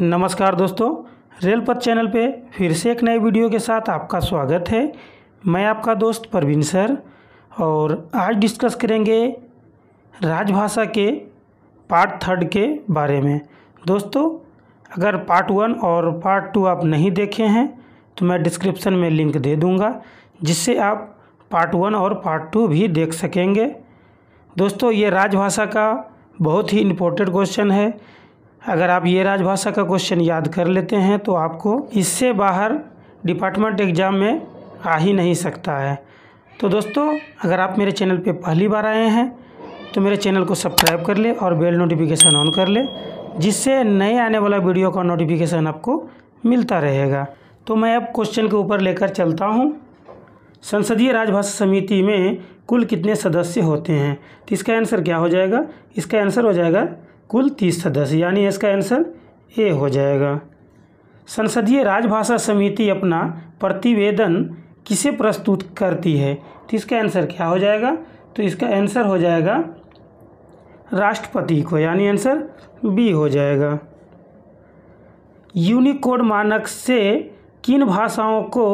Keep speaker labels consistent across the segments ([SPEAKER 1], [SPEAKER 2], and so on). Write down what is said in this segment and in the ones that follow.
[SPEAKER 1] नमस्कार दोस्तों रेलपथ चैनल पे फिर से एक नए वीडियो के साथ आपका स्वागत है मैं आपका दोस्त परवीन सर और आज डिस्कस करेंगे राजभाषा के पार्ट थर्ड के बारे में दोस्तों अगर पार्ट वन और पार्ट टू आप नहीं देखे हैं तो मैं डिस्क्रिप्शन में लिंक दे दूँगा जिससे आप पार्ट वन और पार्ट टू भी देख सकेंगे दोस्तों ये राजभाषा का बहुत ही इम्पोर्टेंट क्वेश्चन है अगर आप ये राजभाषा का क्वेश्चन याद कर लेते हैं तो आपको इससे बाहर डिपार्टमेंट एग्ज़ाम में आ ही नहीं सकता है तो दोस्तों अगर आप मेरे चैनल पे पहली बार आए हैं तो मेरे चैनल को सब्सक्राइब कर ले और बेल नोटिफिकेशन ऑन कर ले जिससे नए आने वाला वीडियो का नोटिफिकेशन आपको मिलता रहेगा तो मैं अब क्वेश्चन के ऊपर लेकर चलता हूँ संसदीय राजभाषा समिति में कुल कितने सदस्य होते हैं तो इसका आंसर क्या हो जाएगा इसका आंसर हो जाएगा कुल तीस सदस्य यानी इसका आंसर ए हो जाएगा संसदीय राजभाषा समिति अपना प्रतिवेदन किसे प्रस्तुत करती है तो इसका आंसर क्या हो जाएगा तो इसका आंसर हो जाएगा राष्ट्रपति को यानी आंसर बी हो जाएगा यूनिकोड मानक से किन भाषाओं को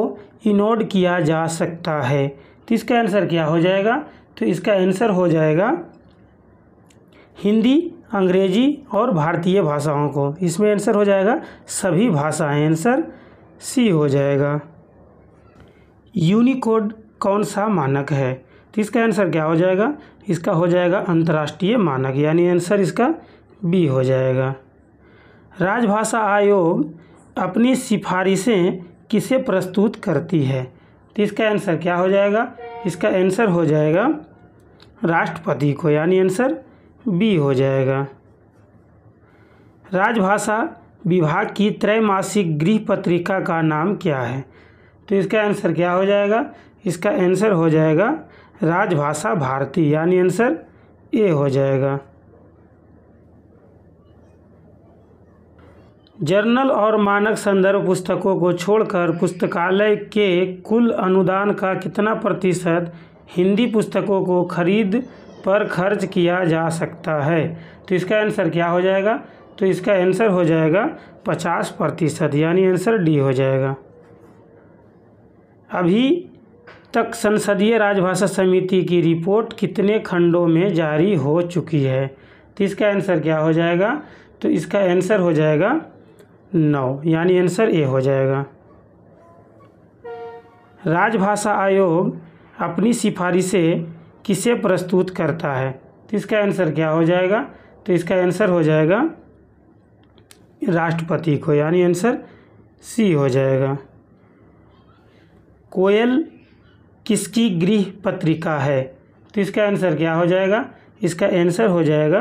[SPEAKER 1] इनोड किया जा सकता है तो इसका आंसर क्या हो जाएगा तो इसका आंसर हो जाएगा हिंदी अंग्रेजी और भारतीय भाषाओं को इसमें आंसर हो जाएगा सभी भाषाएं आंसर सी हो जाएगा यूनिकोड कौन सा मानक है तो इसका आंसर क्या हो जाएगा इसका हो जाएगा अंतर्राष्ट्रीय मानक यानी आंसर इसका बी हो जाएगा राजभाषा आयोग अपनी सिफारिशें किसे प्रस्तुत करती है तो इसका आंसर क्या हो जाएगा इसका आंसर हो जाएगा राष्ट्रपति को यानी आंसर बी हो जाएगा राजभाषा विभाग की त्रैमासिक गृह पत्रिका का नाम क्या है तो इसका आंसर क्या हो जाएगा इसका आंसर हो जाएगा राजभाषा भारती यानी आंसर ए हो जाएगा जर्नल और मानक संदर्भ पुस्तकों को छोड़कर पुस्तकालय के कुल अनुदान का कितना प्रतिशत हिंदी पुस्तकों को खरीद पर खर्च किया जा सकता है तो इसका आंसर क्या हो जाएगा तो इसका आंसर हो जाएगा पचास प्रतिशत यानी आंसर डी हो जाएगा अभी तक संसदीय राजभाषा समिति की रिपोर्ट कितने खंडों में जारी हो चुकी है तो इसका आंसर क्या हो जाएगा तो इसका आंसर हो जाएगा नौ यानी आंसर ए हो जाएगा राजभाषा आयोग अपनी सिफारिशें किसे प्रस्तुत करता है तो इसका आंसर क्या हो जाएगा तो इसका आंसर हो जाएगा राष्ट्रपति को यानी आंसर सी हो जाएगा कोयल किसकी गृह पत्रिका है तो इसका आंसर क्या हो जाएगा इसका आंसर हो जाएगा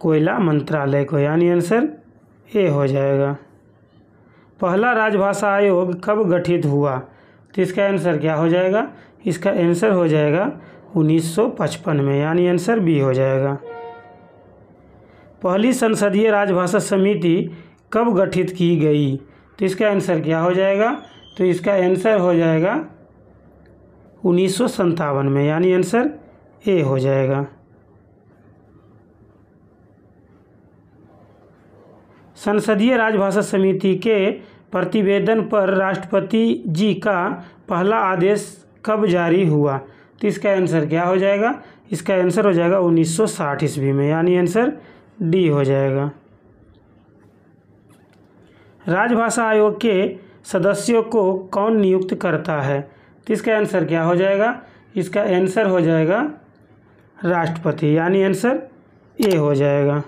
[SPEAKER 1] कोयला मंत्रालय को यानी आंसर ए हो जाएगा पहला राजभाषा आयोग कब गठित हुआ तो इसका आंसर क्या हो जाएगा इसका आंसर हो जाएगा 1955 में यानी आंसर बी हो जाएगा पहली संसदीय राजभाषा समिति कब गठित की गई तो इसका आंसर क्या हो जाएगा तो इसका आंसर हो जाएगा उन्नीस में यानी आंसर ए हो जाएगा संसदीय राजभाषा समिति के प्रतिवेदन पर राष्ट्रपति जी का पहला आदेश कब जारी हुआ तो इसका आंसर क्या हो जाएगा इसका आंसर हो जाएगा 1960 ईस्वी में यानी आंसर डी हो जाएगा राजभाषा आयोग के सदस्यों को कौन नियुक्त करता है तो इसका आंसर क्या हो जाएगा इसका आंसर हो जाएगा राष्ट्रपति यानी आंसर ए हो जाएगा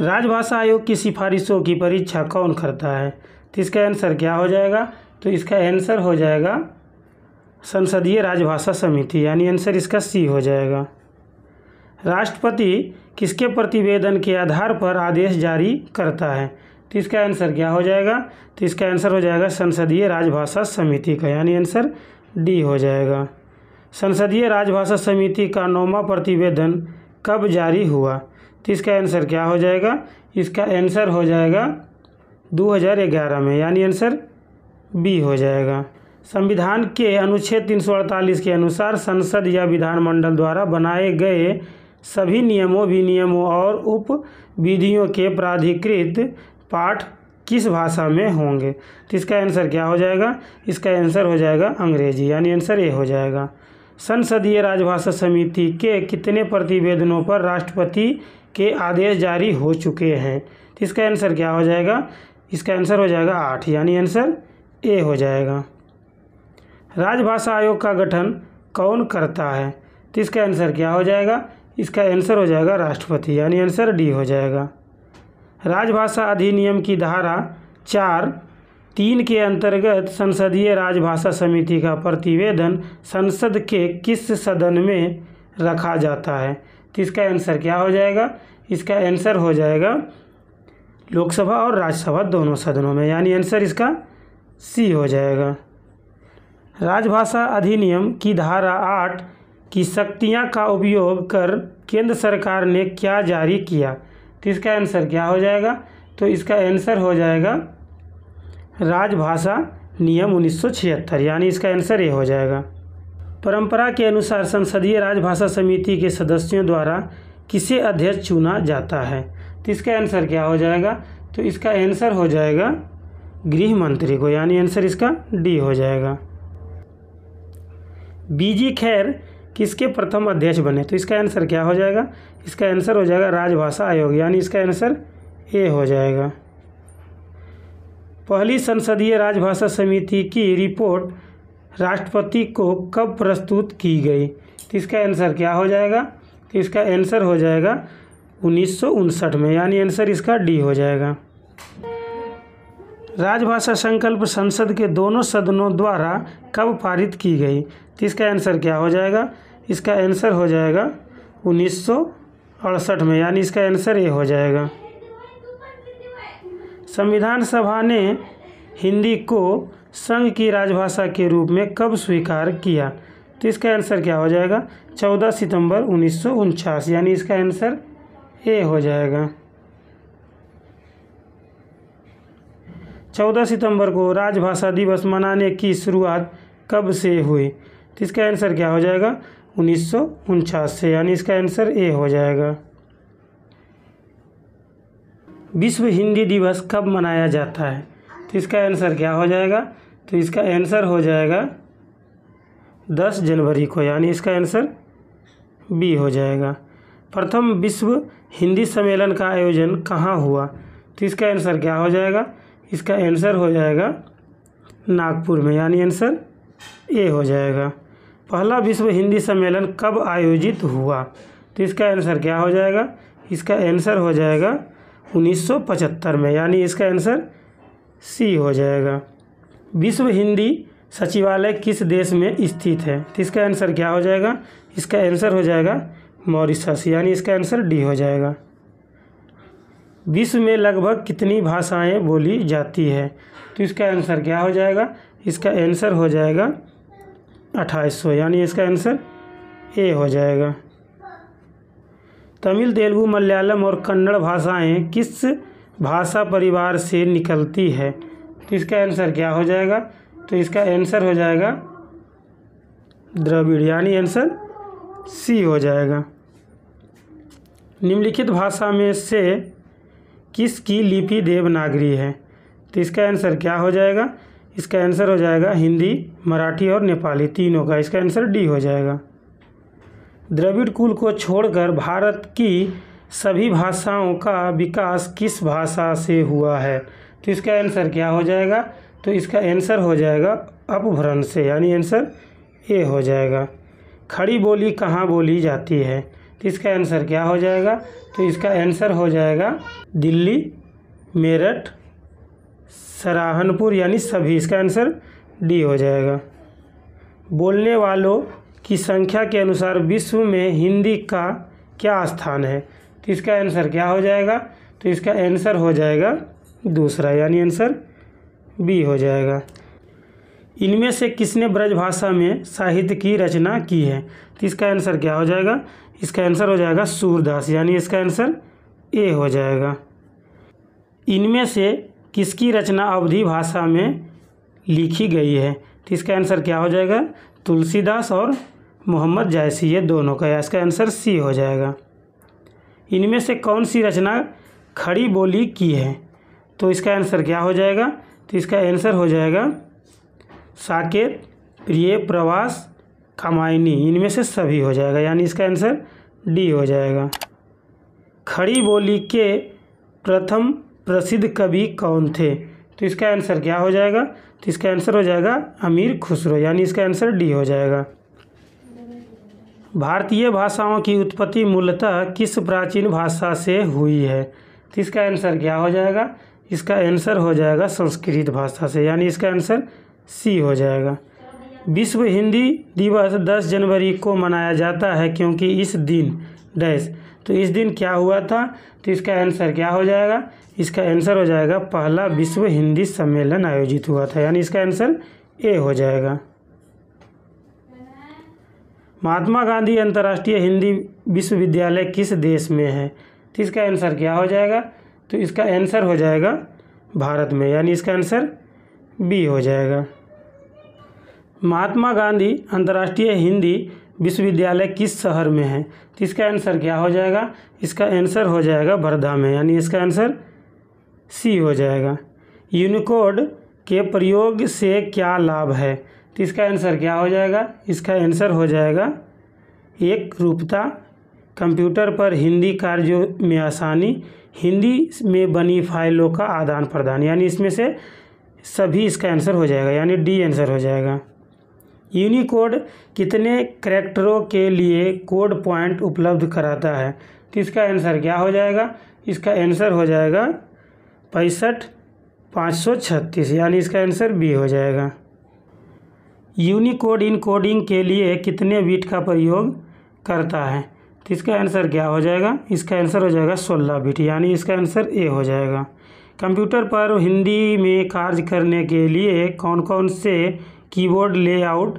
[SPEAKER 1] राजभाषा आयोग की सिफारिशों की परीक्षा कौन करता है तो इसका आंसर क्या हो जाएगा तो इसका आंसर हो जाएगा संसदीय राजभाषा समिति यानी आंसर इसका सी हो जाएगा राष्ट्रपति किसके प्रतिवेदन के आधार पर आदेश जारी करता है तो इसका आंसर क्या हो जाएगा तो इसका आंसर हो जाएगा संसदीय राजभाषा समिति का यानी आंसर डी हो जाएगा संसदीय राजभाषा समिति का नौमा प्रतिवेदन कब जारी हुआ तो इसका आंसर क्या हो जाएगा इसका आंसर हो जाएगा 2011 में यानी आंसर बी हो जाएगा संविधान के अनुच्छेद 348 के अनुसार संसद या विधानमंडल द्वारा बनाए गए सभी नियमों विनियमों और उप विधियों के प्राधिकृत पाठ किस भाषा में होंगे तो इसका आंसर क्या हो जाएगा इसका आंसर हो जाएगा अंग्रेजी यानी आंसर ए हो जाएगा संसदीय राजभाषा समिति के कितने प्रतिवेदनों पर राष्ट्रपति के आदेश जारी हो चुके हैं तो इसका आंसर क्या हो जाएगा इसका आंसर हो जाएगा आठ यानी आंसर ए हो जाएगा राजभाषा आयोग का गठन कौन करता है तो इसका आंसर क्या हो जाएगा इसका आंसर हो जाएगा राष्ट्रपति यानी आंसर डी हो जाएगा राजभाषा अधिनियम की धारा चार तीन के अंतर्गत संसदीय राजभाषा समिति का प्रतिवेदन संसद के किस सदन में रखा जाता है तो इसका आंसर क्या हो जाएगा इसका आंसर हो जाएगा लोकसभा और राज्यसभा दोनों सदनों में यानी आंसर इसका सी हो जाएगा राजभाषा अधिनियम की धारा आठ की शक्तियाँ का उपयोग कर केंद्र सरकार ने क्या जारी किया तो इसका आंसर क्या हो जाएगा तो इसका आंसर हो जाएगा राजभाषा नियम उन्नीस यानी इसका आंसर ये हो जाएगा परंपरा के अनुसार संसदीय राजभाषा समिति के सदस्यों द्वारा किसे अध्यक्ष चुना जाता है तो इसका आंसर क्या हो जाएगा तो इसका आंसर हो जाएगा गृह मंत्री को यानी आंसर इसका डी हो जाएगा बीजी खैर किसके प्रथम अध्यक्ष बने तो इसका आंसर क्या हो जाएगा इसका आंसर हो जाएगा राजभाषा आयोग यानी इसका आंसर ए हो जाएगा पहली संसदीय राजभाषा समिति की रिपोर्ट राष्ट्रपति को कब प्रस्तुत की गई तो इसका आंसर क्या हो जाएगा तो इसका आंसर हो जाएगा उन्नीस में यानी आंसर इसका डी हो जाएगा राजभाषा संकल्प संसद के दोनों सदनों द्वारा कब पारित की गई तो इसका आंसर क्या हो जाएगा इसका आंसर हो जाएगा उन्नीस में यानी इसका आंसर ये हो जाएगा संविधान सभा ने हिंदी को संघ की राजभाषा के रूप में कब स्वीकार किया तो इसका आंसर क्या हो जाएगा 14 सितंबर उन्नीस यानी इसका आंसर ए हो जाएगा 14 सितंबर को राजभाषा दिवस मनाने की शुरुआत कब से हुई तो इसका आंसर क्या हो जाएगा उन्नीस से यानी इसका आंसर ए हो जाएगा विश्व हिंदी दिवस कब मनाया जाता है तो इसका आंसर क्या हो जाएगा तो इसका आंसर हो जाएगा दस जनवरी को यानी इसका आंसर बी हो जाएगा प्रथम विश्व हिंदी सम्मेलन का आयोजन कहाँ हुआ तो इसका आंसर क्या हो जाएगा इसका आंसर हो जाएगा नागपुर में यानी आंसर ए हो जाएगा पहला विश्व हिंदी सम्मेलन कब आयोजित हुआ तो इसका आंसर क्या हो जाएगा इसका आंसर हो जाएगा 1975 में यानी इसका आंसर सी हो जाएगा विश्व हिंदी सचिवालय किस देश में स्थित है तो इसका आंसर क्या हो जाएगा इसका आंसर हो जाएगा मॉरिशस यानी इसका आंसर डी हो जाएगा विश्व में लगभग कितनी भाषाएं बोली जाती है तो इसका आंसर क्या हो जाएगा इसका आंसर हो जाएगा अट्ठाईस सौ यानी इसका आंसर ए हो जाएगा तमिल तेलुगु मलयालम और कन्नड़ भाषाएं किस भाषा परिवार से निकलती है तो इसका आंसर क्या हो जाएगा तो इसका आंसर हो जाएगा द्रविड़ यानी आंसर सी हो जाएगा निम्नलिखित भाषा में से किसकी लिपि देवनागरी है तो इसका आंसर क्या हो जाएगा इसका आंसर हो जाएगा हिंदी मराठी और नेपाली तीनों का इसका आंसर डी हो जाएगा द्रविड़ कुल को छोड़कर भारत की सभी भाषाओं का विकास किस भाषा से हुआ है तो इसका आंसर क्या हो जाएगा तो इसका आंसर हो जाएगा अपभ्रंश से यानी आंसर ए हो जाएगा खड़ी बोली कहाँ बोली जाती है तो इसका आंसर क्या हो जाएगा तो इसका आंसर हो जाएगा दिल्ली मेरठ सराहनपुर यानी सभी इसका आंसर डी हो जाएगा बोलने वालों की संख्या के अनुसार विश्व में हिंदी का क्या स्थान है तो इसका आंसर क्या हो जाएगा तो इसका आंसर हो जाएगा दूसरा यानी आंसर बी हो जाएगा इनमें से किसने ब्रजभाषा में साहित्य की रचना की है तो इसका आंसर क्या हो जाएगा इसका आंसर हो जाएगा सूरदास यानी इसका आंसर ए हो जाएगा इनमें से किसकी रचना अवधि भाषा में लिखी गई है तो इसका आंसर क्या हो जाएगा तुलसीदास और मोहम्मद जायसी ये दोनों का इसका आंसर सी हो जाएगा इनमें से कौन सी रचना खड़ी बोली की है तो इसका आंसर क्या हो जाएगा तो इसका आंसर हो जाएगा साकेत प्रिय प्रवास कमायनी इनमें से सभी हो जाएगा यानी इसका आंसर डी हो जाएगा खड़ी बोली के प्रथम प्रसिद्ध कवि कौन थे तो इसका आंसर क्या हो जाएगा तो इसका आंसर हो जाएगा अमीर खुसरो यानी इसका आंसर डी हो जाएगा भारतीय भाषाओं की उत्पत्ति मूलतः किस प्राचीन भाषा से हुई है तो इसका आंसर क्या हो जाएगा इसका आंसर हो जाएगा संस्कृत भाषा से यानी इसका आंसर सी हो जाएगा विश्व हिंदी दिवस 10 जनवरी को मनाया जाता है क्योंकि इस दिन डैश तो इस दिन क्या हुआ था तो इसका आंसर क्या हो जाएगा इसका आंसर हो जाएगा पहला विश्व हिंदी सम्मेलन आयोजित हुआ था यानी इसका आंसर ए हो जाएगा महात्मा गांधी अंतर्राष्ट्रीय हिंदी विश्वविद्यालय किस देश में है तो इसका आंसर क्या हो जाएगा तो इसका आंसर हो जाएगा भारत में यानी इसका आंसर बी हो जाएगा महात्मा गांधी अंतर्राष्ट्रीय हिंदी विश्वविद्यालय किस शहर में है तो इसका आंसर क्या हो जाएगा इसका आंसर हो जाएगा वर्धा में यानी इसका आंसर सी हो जाएगा यूनिकोड के प्रयोग से क्या लाभ है तो इसका आंसर क्या हो जाएगा इसका आंसर हो जाएगा एक रूपता कंप्यूटर पर हिंदी कार्यों में आसानी हिंदी में बनी फाइलों का आदान प्रदान यानी इसमें से सभी इसका आंसर हो जाएगा यानी डी आंसर हो जाएगा यूनिकोड कितने करेक्टरों के लिए कोड पॉइंट उपलब्ध कराता है तो इसका आंसर क्या हो जाएगा इसका आंसर हो जाएगा पैंसठ पाँच सौ छत्तीस यानी इसका आंसर बी हो जाएगा यूनिकोड इन कोडिंग के लिए कितने बिट का प्रयोग करता है तो इसका आंसर क्या हो जाएगा इसका आंसर हो जाएगा सोलह बिट यानी इसका आंसर ए हो जाएगा कंप्यूटर पर हिंदी में कार्य करने के लिए कौन कौन से कीबोर्ड लेआउट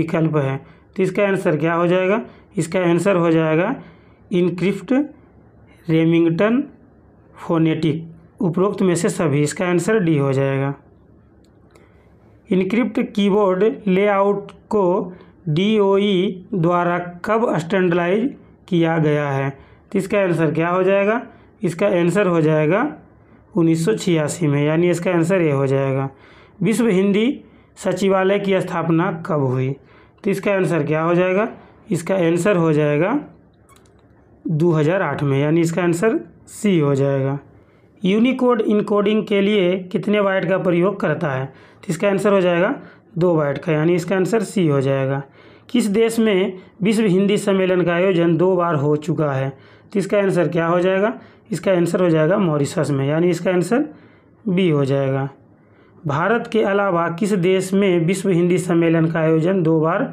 [SPEAKER 1] विकल्प है तो इसका आंसर क्या हो जाएगा इसका आंसर हो जाएगा इनक्रिप्ट रेमिंगटन फोनेटिक उपरोक्त में से सभी इसका आंसर डी हो जाएगा इनक्रिप्ट कीबोर्ड लेआउट को डी e द्वारा कब स्टैंडलाइज किया गया है तो इसका आंसर क्या हो जाएगा इसका आंसर हो जाएगा उन्नीस में यानी इसका आंसर ये हो जाएगा विश्व हिंदी सचिवालय की स्थापना कब हुई तो इसका आंसर क्या हो जाएगा इसका आंसर हो जाएगा 2008 में यानी इसका आंसर सी हो जाएगा यूनिकोड इनकोडिंग के लिए कितने वाइट का प्रयोग करता है तो इसका आंसर हो जाएगा दो वाइट का यानी इसका आंसर सी हो जाएगा किस देश में विश्व हिंदी सम्मेलन का आयोजन दो बार हो चुका है तो इसका आंसर क्या हो जाएगा इसका आंसर हो जाएगा मॉरिशस में यानी इसका आंसर बी हो जाएगा भारत के अलावा किस देश में विश्व हिंदी सम्मेलन का आयोजन दो बार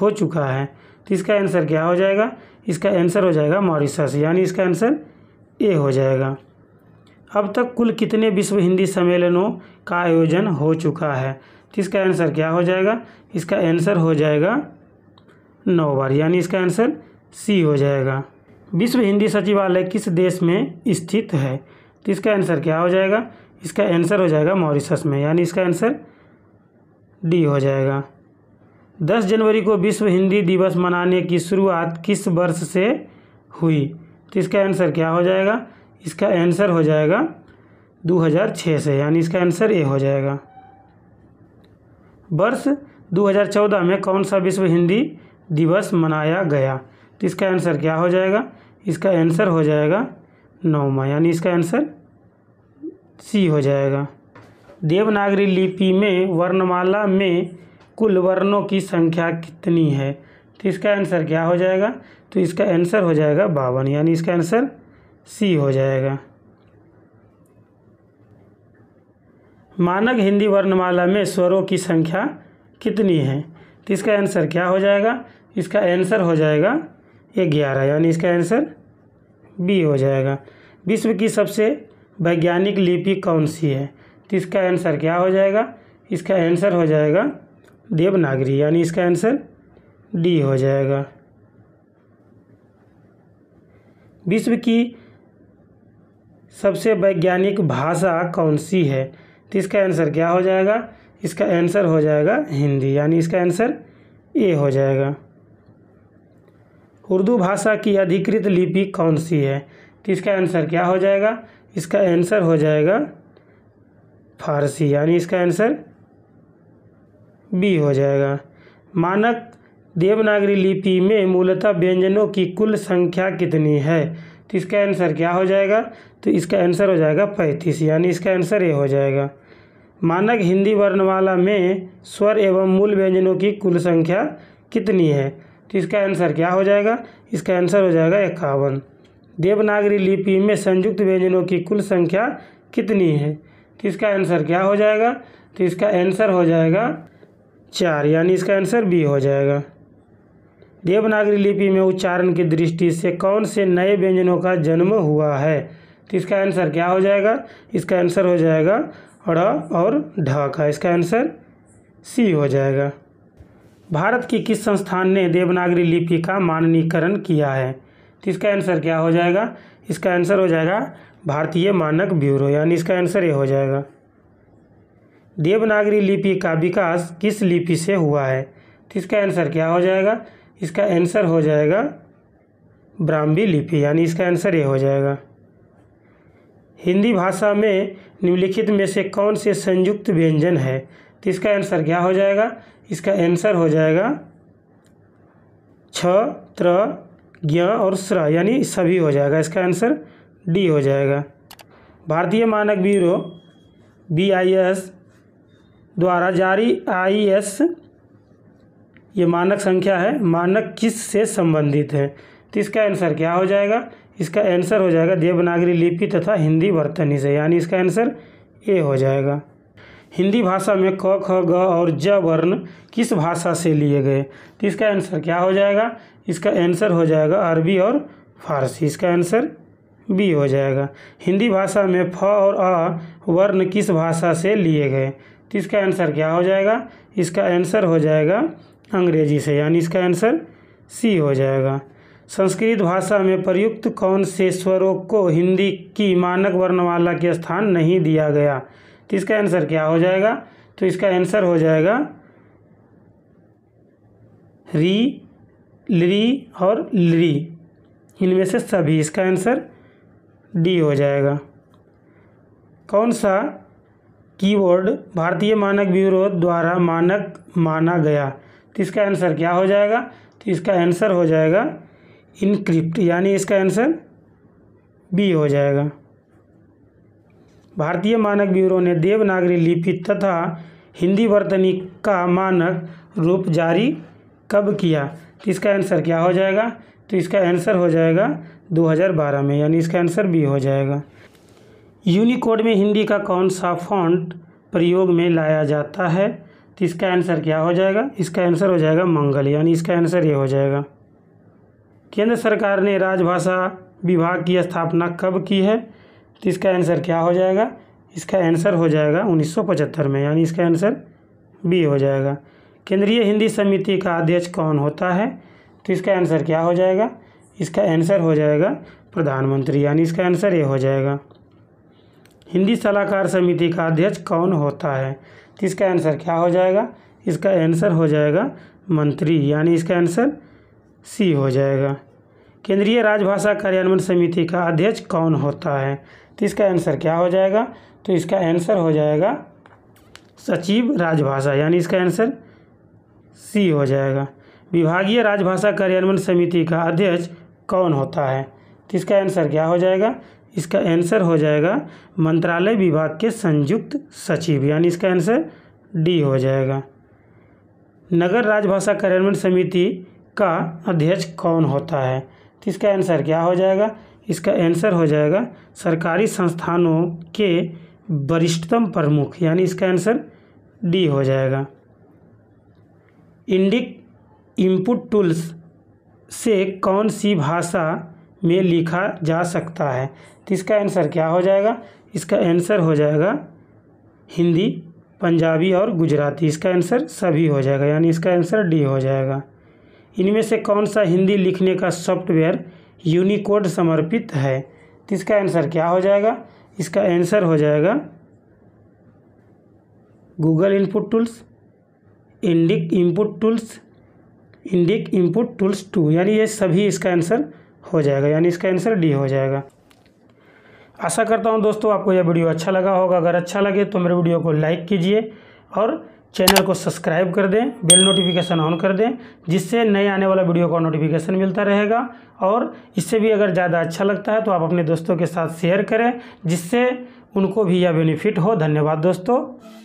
[SPEAKER 1] हो चुका है तो इसका आंसर क्या हो जाएगा इसका आंसर हो जाएगा मॉरिशस यानी इसका आंसर ए हो जाएगा अब तक कुल कितने विश्व हिंदी सम्मेलनों का आयोजन हो चुका है तो इसका आंसर क्या हो जाएगा इसका आंसर हो जाएगा नौ बार यानी इसका आंसर सी हो जाएगा विश्व हिंदी सचिवालय किस देश में स्थित है तो इसका आंसर क्या हो जाएगा इसका आंसर हो जाएगा मॉरिशस में यानी इसका आंसर डी हो जाएगा दस जनवरी को विश्व हिंदी दिवस मनाने की शुरुआत किस वर्ष से हुई तो इसका आंसर क्या हो जाएगा इसका आंसर हो जाएगा 2006 से यानी इसका आंसर ए हो जाएगा वर्ष 2014 में कौन सा विश्व हिंदी दिवस मनाया गया तो इसका आंसर क्या हो जाएगा इसका आंसर हो जाएगा नौमा यानी इसका आंसर सी हो जाएगा देवनागरी लिपि में वर्णमाला में कुल वर्णों की संख्या कितनी है तो इसका आंसर क्या हो जाएगा तो इसका आंसर हो जाएगा बावन यानी इसका आंसर सी हो जाएगा मानक हिंदी वर्णमाला में स्वरों की संख्या कितनी है तो इसका आंसर क्या हो जाएगा इसका आंसर हो जाएगा ग्यारह यानी इसका आंसर बी हो जाएगा विश्व की सबसे वैज्ञानिक लिपि कौन सी है तो इसका आंसर क्या हो जाएगा इसका आंसर हो जाएगा देवनागरी यानी इसका आंसर डी हो जाएगा विश्व की सबसे वैज्ञानिक भाषा कौन सी है तो इसका आंसर क्या हो जाएगा इसका आंसर हो जाएगा हिंदी यानी इसका आंसर ए हो जाएगा उर्दू भाषा की अधिकृत लिपि कौन सी है तो इसका आंसर क्या हो जाएगा इसका आंसर हो जाएगा फारसी यानी इसका आंसर बी हो जाएगा मानक देवनागरी लिपि में मूलतः व्यंजनों की कुल संख्या कितनी है तो इसका आंसर क्या हो जाएगा तो इसका आंसर हो जाएगा पैंतीस यानी इसका आंसर ए हो जाएगा मानक हिंदी वर्णमाला में स्वर एवं मूल व्यंजनों की कुल संख्या कितनी है तो इसका आंसर क्या हो जाएगा इसका आंसर हो जाएगा इक्यावन देवनागरी लिपि में संयुक्त व्यंजनों की कुल संख्या कितनी है तो इसका आंसर क्या हो जाएगा तो इसका आंसर हो जाएगा चार यानी इसका आंसर बी हो जाएगा देवनागरी लिपि में उच्चारण की दृष्टि से कौन से नए व्यंजनों का जन्म हुआ है तो इसका आंसर क्या हो जाएगा इसका आंसर हो जाएगा ड़ और ढ का इसका आंसर सी हो जाएगा भारत की किस संस्थान ने देवनागरी लिपि का माननीकरण किया है तो इसका आंसर क्या हो जाएगा इसका आंसर हो जाएगा भारतीय मानक ब्यूरो यानी इसका आंसर ये हो जाएगा देवनागरी लिपि का विकास किस लिपि से हुआ है तो इसका आंसर क्या हो जाएगा इसका आंसर हो जाएगा ब्राह्मी लिपि यानी इसका आंसर ये हो जाएगा हिंदी भाषा में निम्नलिखित में से कौन से संयुक्त व्यंजन है तो इसका आंसर क्या हो जाएगा इसका आंसर हो जाएगा छ त्र ज्ञ और स्र यानी सभी हो जाएगा इसका आंसर डी हो जाएगा भारतीय मानक ब्यूरो बी द्वारा जारी आई एस ये मानक संख्या है मानक किस से संबंधित है तो इसका आंसर क्या हो जाएगा इसका आंसर हो जाएगा देवनागरी लिपि तथा हिंदी वर्तनी से यानी इसका आंसर ए हो जाएगा हिंदी भाषा में क ख ग और ज वर्ण किस भाषा से लिए गए तो इसका आंसर क्या हो जाएगा इसका आंसर हो जाएगा अरबी और फारसी इसका आंसर बी हो जाएगा हिंदी भाषा में फ और अ वर्ण किस भाषा से लिए गए तो इसका आंसर क्या हो जाएगा इसका आंसर हो जाएगा अंग्रेजी से यानी इसका आंसर सी हो जाएगा संस्कृत भाषा में प्रयुक्त कौन से स्वरों को हिंदी की मानक वर्णमाला के स्थान नहीं दिया गया तो इसका आंसर क्या हो जाएगा तो इसका आंसर हो जाएगा री लिरी और लिरी इनमें से सभी इसका आंसर डी हो जाएगा कौन सा कीवर्ड भारतीय मानक ब्यूरो द्वारा मानक माना गया तो इसका आंसर क्या हो जाएगा तो इसका आंसर हो जाएगा इनक्रिप्ट यानी इसका आंसर बी हो जाएगा भारतीय मानक ब्यूरो ने देवनागरी लिपि तथा हिंदी वर्तनी का मानक रूप जारी कब किया तो इसका आंसर क्या हो जाएगा तो इसका आंसर हो जाएगा 2012 में यानी इसका आंसर बी हो जाएगा यूनिकोड में हिंदी का कौन सा फॉन्ट प्रयोग में लाया जाता है तो इसका आंसर क्या हो जाएगा इसका आंसर हो जाएगा मंगल यानी इसका आंसर ये हो जाएगा केंद्र सरकार ने राजभाषा विभाग की स्थापना कब की है तो इसका आंसर क्या हो जाएगा इसका आंसर हो जाएगा पचहत्तर में यानी इसका आंसर बी हो जाएगा केंद्रीय हिंदी समिति का अध्यक्ष कौन होता है तो इसका आंसर क्या हो जाएगा इसका आंसर हो जाएगा प्रधानमंत्री यानी इसका आंसर ये हो जाएगा हिंदी सलाहकार समिति का अध्यक्ष कौन होता है तो इसका आंसर क्या हो जाएगा इसका आंसर हो जाएगा मंत्री यानी इसका आंसर सी हो जाएगा केंद्रीय राजभाषा कार्यान्वयन समिति का अध्यक्ष कौन होता है तो इसका आंसर क्या हो जाएगा तो इसका आंसर हो जाएगा सचिव राजभाषा यानी इसका आंसर सी हो जाएगा विभागीय राजभाषा कार्यान्वयन समिति का अध्यक्ष कौन होता है तो इसका आंसर क्या हो जाएगा इसका आंसर हो जाएगा मंत्रालय विभाग के संयुक्त सचिव यानी इसका आंसर डी हो जाएगा नगर राजभाषा कार्यान्वयन समिति का अध्यक्ष कौन होता है तो इसका आंसर क्या हो जाएगा इसका आंसर हो जाएगा सरकारी संस्थानों के वरिष्ठतम प्रमुख यानी इसका आंसर डी हो जाएगा इंडिक इनपुट टूल्स से कौन सी भाषा में लिखा जा सकता है तो इसका आंसर क्या हो जाएगा इसका आंसर हो जाएगा हिंदी पंजाबी और गुजराती इसका आंसर सभी हो जाएगा यानी इसका आंसर डी हो जाएगा इनमें से कौन सा हिंदी लिखने का सॉफ्टवेयर यूनिकोड समर्पित है तो इसका आंसर क्या हो जाएगा इसका आंसर हो जाएगा Google input tools Indic input tools Indic input tools two यानी ये सभी इसका आंसर हो जाएगा यानी इसका आंसर डी हो जाएगा आशा करता हूँ दोस्तों आपको यह वीडियो अच्छा लगा होगा अगर अच्छा लगे तो मेरे वीडियो को लाइक कीजिए और चैनल को सब्सक्राइब कर दें बेल नोटिफिकेशन ऑन कर दें जिससे नए आने वाला वीडियो का नोटिफिकेशन मिलता रहेगा और इससे भी अगर ज़्यादा अच्छा लगता है तो आप अपने दोस्तों के साथ शेयर करें जिससे उनको भी यह बेनिफिट हो धन्यवाद दोस्तों